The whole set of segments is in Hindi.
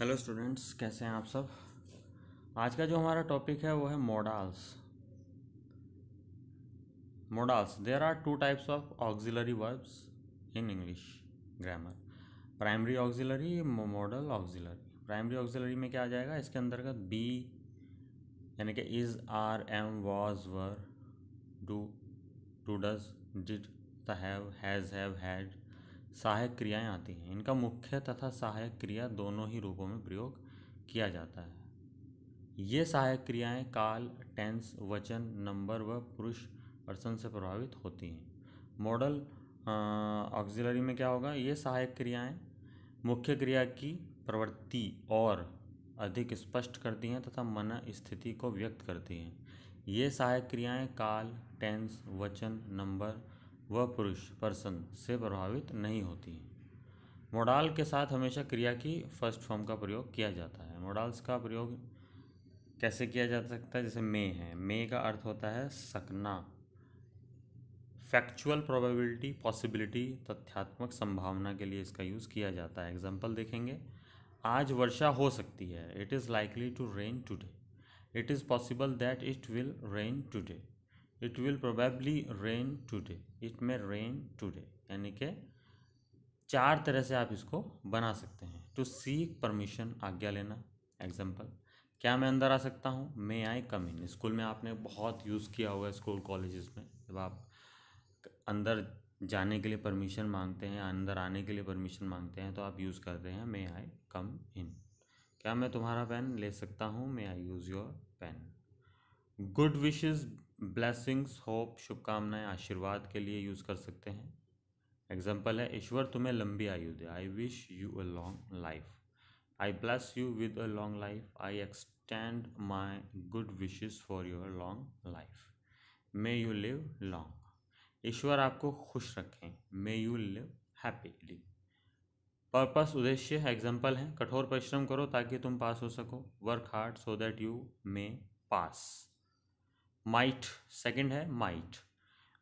हेलो स्टूडेंट्स कैसे हैं आप सब आज का जो हमारा टॉपिक है वो है modals modals there are two types of auxiliary verbs in English grammar primary auxiliary modal auxiliary primary auxiliary में क्या आ जाएगा इसके अंतर्गत बी यानी कि is are am was were do to does did the have has have had सहायक क्रियाएं आती हैं इनका मुख्य तथा सहायक क्रिया दोनों ही रूपों में प्रयोग किया जाता है ये सहायक क्रियाएं काल टेंस वचन नंबर व पुरुष पर्सन से प्रभावित होती हैं मॉडल ऑक्सिलरी में क्या होगा ये सहायक क्रियाएं मुख्य क्रिया की प्रवृत्ति और अधिक स्पष्ट करती हैं तथा मन स्थिति को व्यक्त करती हैं ये सहायक क्रियाएं काल टेंस वचन नंबर वह पुरुष पर्सन से प्रभावित नहीं होती मोडाल के साथ हमेशा क्रिया की फर्स्ट फॉर्म का प्रयोग किया जाता है मोडाल्स का प्रयोग कैसे किया जा सकता है जैसे मे है मे का अर्थ होता है सकना फैक्चुअल प्रोबेबिलिटी पॉसिबिलिटी तथ्यात्मक संभावना के लिए इसका यूज़ किया जाता है एग्जाम्पल देखेंगे आज वर्षा हो सकती है it is likely to rain today it is possible that it will rain today it will probably rain today it may rain today यानी कि चार तरह से आप इसको बना सकते हैं टू सीक परमिशन आज्ञा लेना एग्जाम्पल क्या मैं अंदर आ सकता हूँ may I come in school में आपने बहुत यूज़ किया हुआ है स्कूल कॉलेजेस में जब आप अंदर जाने के लिए परमिशन मांगते हैं अंदर आने के लिए परमिशन मांगते हैं तो आप यूज़ करते हैं मे आई कम इन क्या मैं तुम्हारा पेन ले सकता हूँ may I use your pen good wishes blessings hope शुभकामनाएं आशीर्वाद के लिए यूज़ कर सकते हैं एग्जाम्पल है ईश्वर तुम्हें लंबी आयु दे I wish you a long life I bless you with a long life I extend my good wishes for your long life may you live long ईश्वर आपको खुश रखें may you live happily purpose उद्देश्य एग्जाम्पल है कठोर परिश्रम करो ताकि तुम पास हो सको work hard so that you may pass might second है माइट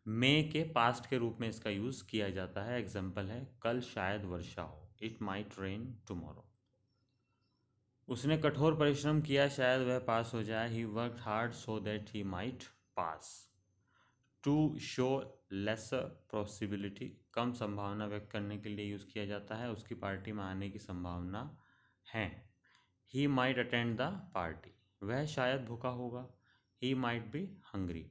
मे के पास्ट के रूप में इसका यूज़ किया जाता है एग्जाम्पल है कल शायद वर्षा हो इट माइट रेन टुमारो उसने कठोर परिश्रम किया शायद वह पास हो जाए he work hard so that he might pass to show lesser possibility कम संभावना व्यक्त करने के लिए यूज़ किया जाता है उसकी पार्टी में आने की संभावना है he might attend the party वह शायद भूखा होगा he might be hungry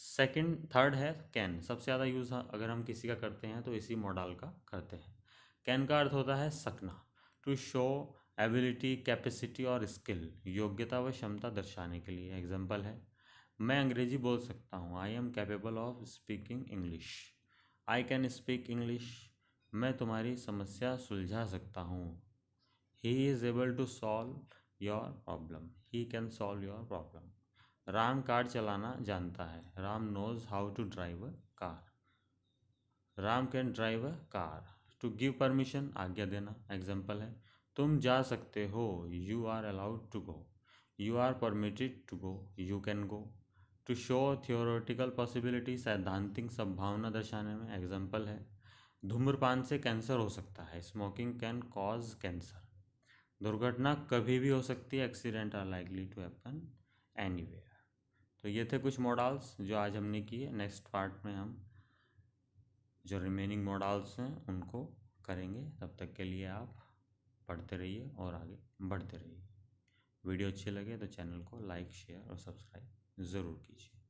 second third है कैन सबसे ज़्यादा यूज़ अगर हम किसी का करते हैं तो इसी मॉडल का करते हैं कैन का अर्थ होता है सकना टू शो एबिलिटी कैपेसिटी और स्किल योग्यता व क्षमता दर्शाने के लिए एग्जाम्पल है मैं अंग्रेजी बोल सकता हूँ I am capable of speaking English I can speak English मैं तुम्हारी समस्या सुलझा सकता हूँ he is able to solve your problem he can solve your problem Ram car चलाना जानता है Ram knows how to drive a car Ram can drive a car to give permission आज्ञा देना एग्जाम्पल है तुम जा सकते हो you are allowed to go you are permitted to go you can go to show theoretical possibility सैद्धांतिक संभावना दर्शाने में एग्जाम्पल है धूम्रपान से कैंसर हो सकता है स्मोकिंग कैन कॉज कैंसर दुर्घटना कभी भी हो सकती है accident are likely to happen where तो ये थे कुछ मॉडल्स जो आज हमने किए नेक्स्ट पार्ट में हम जो रिमेनिंग मॉडल्स हैं उनको करेंगे तब तक के लिए आप पढ़ते रहिए और आगे बढ़ते रहिए वीडियो अच्छी लगे तो चैनल को लाइक शेयर और सब्सक्राइब ज़रूर कीजिए